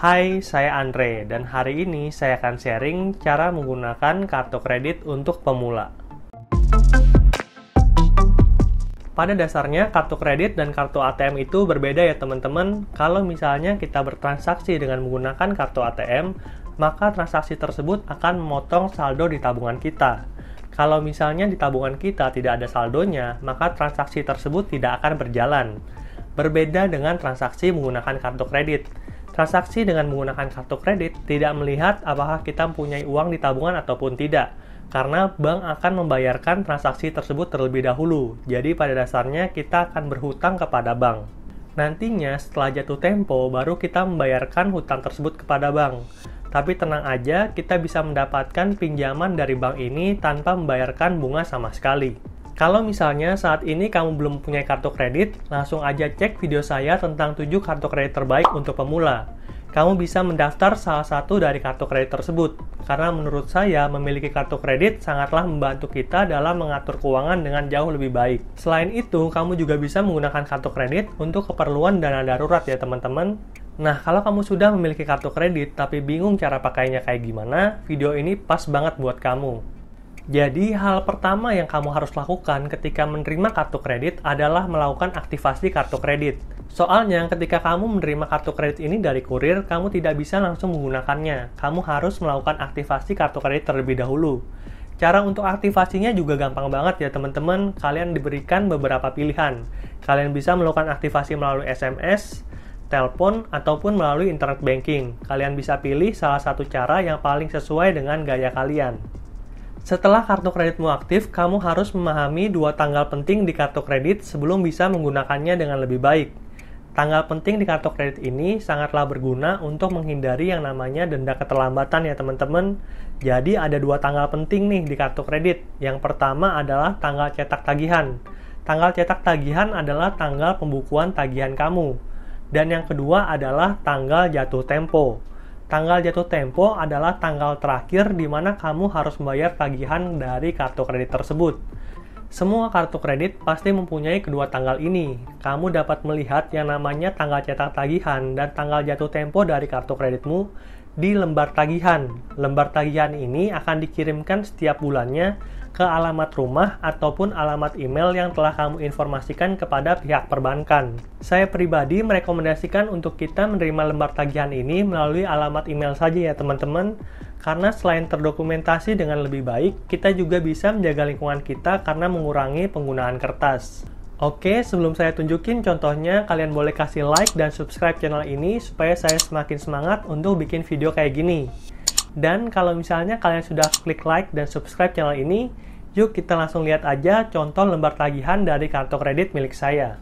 Hai, saya Andre dan hari ini saya akan sharing cara menggunakan kartu kredit untuk pemula. Pada dasarnya kartu kredit dan kartu ATM itu berbeda ya teman-teman. Kalau misalnya kita bertransaksi dengan menggunakan kartu ATM, maka transaksi tersebut akan memotong saldo di tabungan kita. Kalau misalnya di tabungan kita tidak ada saldonya, maka transaksi tersebut tidak akan berjalan. Berbeda dengan transaksi menggunakan kartu kredit Transaksi dengan menggunakan kartu kredit tidak melihat apakah kita mempunyai uang di tabungan ataupun tidak, karena bank akan membayarkan transaksi tersebut terlebih dahulu. Jadi pada dasarnya kita akan berhutang kepada bank. Nantinya setelah jatuh tempo baru kita membayarkan hutang tersebut kepada bank. Tapi tenang aja, kita bisa mendapatkan pinjaman dari bank ini tanpa membayarkan bunga sama sekali. Kalau misalnya saat ini kamu belum punya kartu kredit, langsung aja cek video saya tentang 7 kartu kredit terbaik untuk pemula. Kamu bisa mendaftar salah satu dari kartu kredit tersebut, karena menurut saya memiliki kartu kredit sangatlah membantu kita dalam mengatur keuangan dengan jauh lebih baik. Selain itu, kamu juga bisa menggunakan kartu kredit untuk keperluan dana darurat ya teman-teman. Nah, kalau kamu sudah memiliki kartu kredit tapi bingung cara pakainya kayak gimana, video ini pas banget buat kamu. Jadi hal pertama yang kamu harus lakukan ketika menerima kartu kredit adalah melakukan aktivasi kartu kredit. Soalnya ketika kamu menerima kartu kredit ini dari kurir, kamu tidak bisa langsung menggunakannya. Kamu harus melakukan aktivasi kartu kredit terlebih dahulu. Cara untuk aktivasinya juga gampang banget ya teman-teman. Kalian diberikan beberapa pilihan. Kalian bisa melakukan aktivasi melalui SMS, telepon, ataupun melalui internet banking. Kalian bisa pilih salah satu cara yang paling sesuai dengan gaya kalian. Setelah kartu kreditmu aktif, kamu harus memahami dua tanggal penting di kartu kredit sebelum bisa menggunakannya dengan lebih baik. Tanggal penting di kartu kredit ini sangatlah berguna untuk menghindari yang namanya denda keterlambatan ya teman-teman. Jadi ada dua tanggal penting nih di kartu kredit. Yang pertama adalah tanggal cetak tagihan. Tanggal cetak tagihan adalah tanggal pembukuan tagihan kamu. Dan yang kedua adalah tanggal jatuh tempo. Tanggal jatuh tempo adalah tanggal terakhir di mana kamu harus membayar tagihan dari kartu kredit tersebut. Semua kartu kredit pasti mempunyai kedua tanggal ini. Kamu dapat melihat yang namanya tanggal cetak tagihan dan tanggal jatuh tempo dari kartu kreditmu di lembar tagihan. Lembar tagihan ini akan dikirimkan setiap bulannya ke alamat rumah ataupun alamat email yang telah kamu informasikan kepada pihak perbankan. Saya pribadi merekomendasikan untuk kita menerima lembar tagihan ini melalui alamat email saja ya teman-teman, karena selain terdokumentasi dengan lebih baik, kita juga bisa menjaga lingkungan kita karena mengurangi penggunaan kertas. Oke, sebelum saya tunjukin contohnya, kalian boleh kasih like dan subscribe channel ini supaya saya semakin semangat untuk bikin video kayak gini. Dan kalau misalnya kalian sudah klik like dan subscribe channel ini, yuk kita langsung lihat aja contoh lembar tagihan dari kartu kredit milik saya.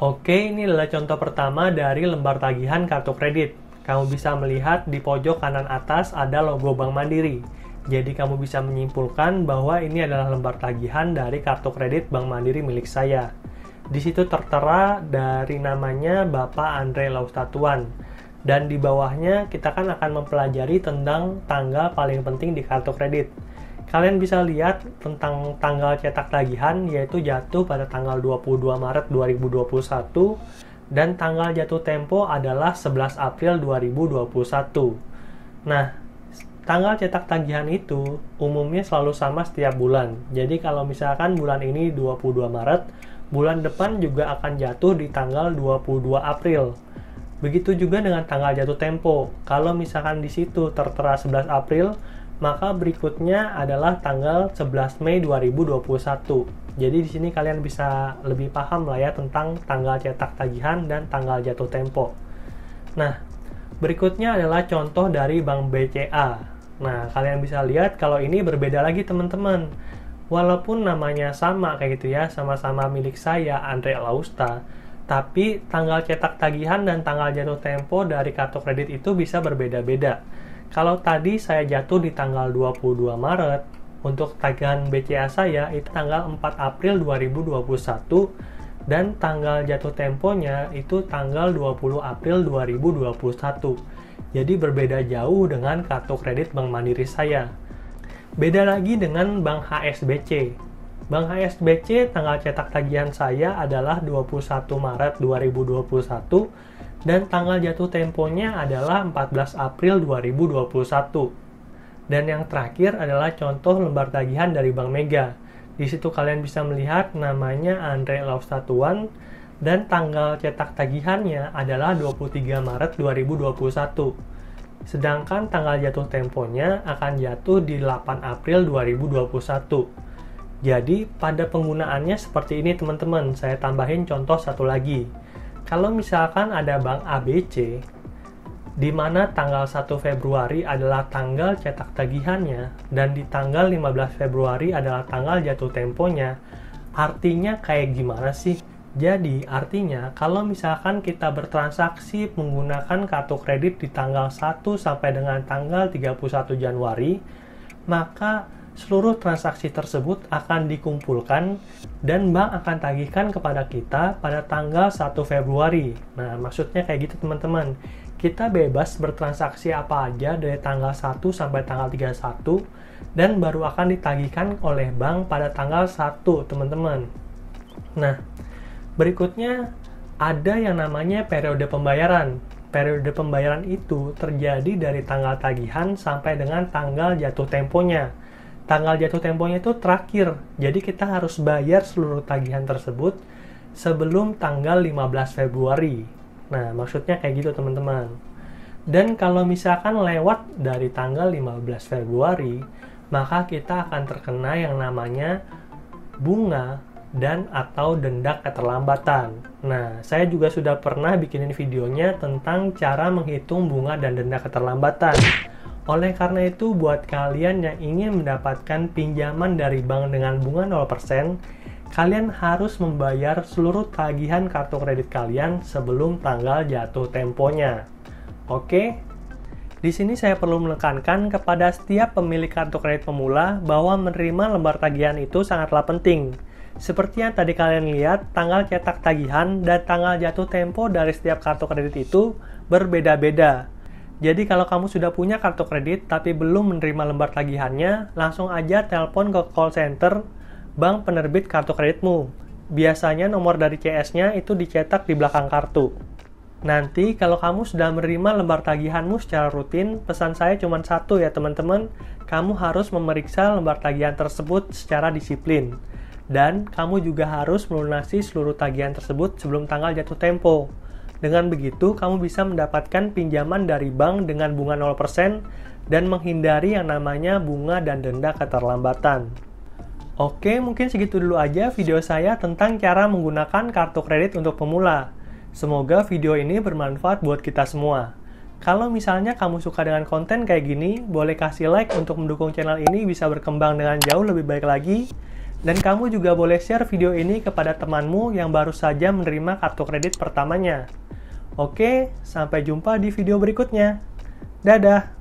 Oke, ini adalah contoh pertama dari lembar tagihan kartu kredit. Kamu bisa melihat di pojok kanan atas ada logo Bank Mandiri. Jadi kamu bisa menyimpulkan bahwa ini adalah lembar tagihan dari kartu kredit Bank Mandiri milik saya. Di situ tertera dari namanya Bapak Andre Laustatuan dan di bawahnya kita kan akan mempelajari tentang tanggal paling penting di kartu kredit. Kalian bisa lihat tentang tanggal cetak tagihan yaitu jatuh pada tanggal 22 Maret 2021 dan tanggal jatuh tempo adalah 11 April 2021. Nah, tanggal cetak tagihan itu umumnya selalu sama setiap bulan. Jadi kalau misalkan bulan ini 22 Maret, bulan depan juga akan jatuh di tanggal 22 April. Begitu juga dengan tanggal jatuh tempo. Kalau misalkan di situ tertera 11 April, maka berikutnya adalah tanggal 11 Mei 2021. Jadi di sini kalian bisa lebih paham lah ya tentang tanggal cetak tagihan dan tanggal jatuh tempo. Nah, berikutnya adalah contoh dari Bank BCA. Nah, kalian bisa lihat kalau ini berbeda lagi teman-teman. Walaupun namanya sama kayak gitu ya, sama-sama milik saya Andre Lausta, tapi tanggal cetak tagihan dan tanggal jatuh tempo dari kartu kredit itu bisa berbeda-beda. Kalau tadi saya jatuh di tanggal 22 Maret, untuk tagihan BCA saya itu tanggal 4 April 2021 dan tanggal jatuh temponya itu tanggal 20 April 2021. Jadi berbeda jauh dengan kartu kredit Bank Mandiri saya. Beda lagi dengan Bank HSBC. Bank HSBC tanggal cetak tagihan saya adalah 21 Maret 2021 dan tanggal jatuh temponya adalah 14 April 2021. Dan yang terakhir adalah contoh lembar tagihan dari Bank Mega. Di situ kalian bisa melihat namanya Andre Laustatuan dan tanggal cetak tagihannya adalah 23 Maret 2021. Sedangkan tanggal jatuh temponya akan jatuh di 8 April 2021 jadi pada penggunaannya seperti ini teman-teman, saya tambahin contoh satu lagi. Kalau misalkan ada bank ABC, di mana tanggal 1 Februari adalah tanggal cetak tagihannya dan di tanggal 15 Februari adalah tanggal jatuh temponya, artinya kayak gimana sih? Jadi artinya kalau misalkan kita bertransaksi menggunakan kartu kredit di tanggal 1 sampai dengan tanggal 31 Januari, maka seluruh transaksi tersebut akan dikumpulkan dan bank akan tagihkan kepada kita pada tanggal 1 Februari. Nah, maksudnya kayak gitu teman-teman. Kita bebas bertransaksi apa aja dari tanggal 1 sampai tanggal 31 dan baru akan ditagihkan oleh bank pada tanggal 1, teman-teman. Nah, berikutnya ada yang namanya periode pembayaran. Periode pembayaran itu terjadi dari tanggal tagihan sampai dengan tanggal jatuh temponya tanggal jatuh temponya itu terakhir. Jadi kita harus bayar seluruh tagihan tersebut sebelum tanggal 15 Februari. Nah, maksudnya kayak gitu teman-teman. Dan kalau misalkan lewat dari tanggal 15 Februari, maka kita akan terkena yang namanya bunga dan atau denda keterlambatan. Nah, saya juga sudah pernah bikinin videonya tentang cara menghitung bunga dan denda keterlambatan. Oleh karena itu, buat kalian yang ingin mendapatkan pinjaman dari bank dengan bunga 0%, kalian harus membayar seluruh tagihan kartu kredit kalian sebelum tanggal jatuh temponya. Oke? Di sini saya perlu menekankan kepada setiap pemilik kartu kredit pemula bahwa menerima lembar tagihan itu sangatlah penting. Seperti yang tadi kalian lihat, tanggal cetak tagihan dan tanggal jatuh tempo dari setiap kartu kredit itu berbeda-beda jadi kalau kamu sudah punya kartu kredit tapi belum menerima lembar tagihannya, langsung aja telepon ke call center bank penerbit kartu kreditmu. Biasanya nomor dari CS-nya itu dicetak di belakang kartu. Nanti kalau kamu sudah menerima lembar tagihanmu secara rutin, pesan saya cuma satu ya teman-teman, kamu harus memeriksa lembar tagihan tersebut secara disiplin. Dan kamu juga harus melunasi seluruh tagihan tersebut sebelum tanggal jatuh tempo. Dengan begitu, kamu bisa mendapatkan pinjaman dari bank dengan bunga 0% dan menghindari yang namanya bunga dan denda keterlambatan. Oke, mungkin segitu dulu aja video saya tentang cara menggunakan kartu kredit untuk pemula. Semoga video ini bermanfaat buat kita semua. Kalau misalnya kamu suka dengan konten kayak gini, boleh kasih like untuk mendukung channel ini bisa berkembang dengan jauh lebih baik lagi. Dan kamu juga boleh share video ini kepada temanmu yang baru saja menerima kartu kredit pertamanya. Oke, sampai jumpa di video berikutnya. Dadah!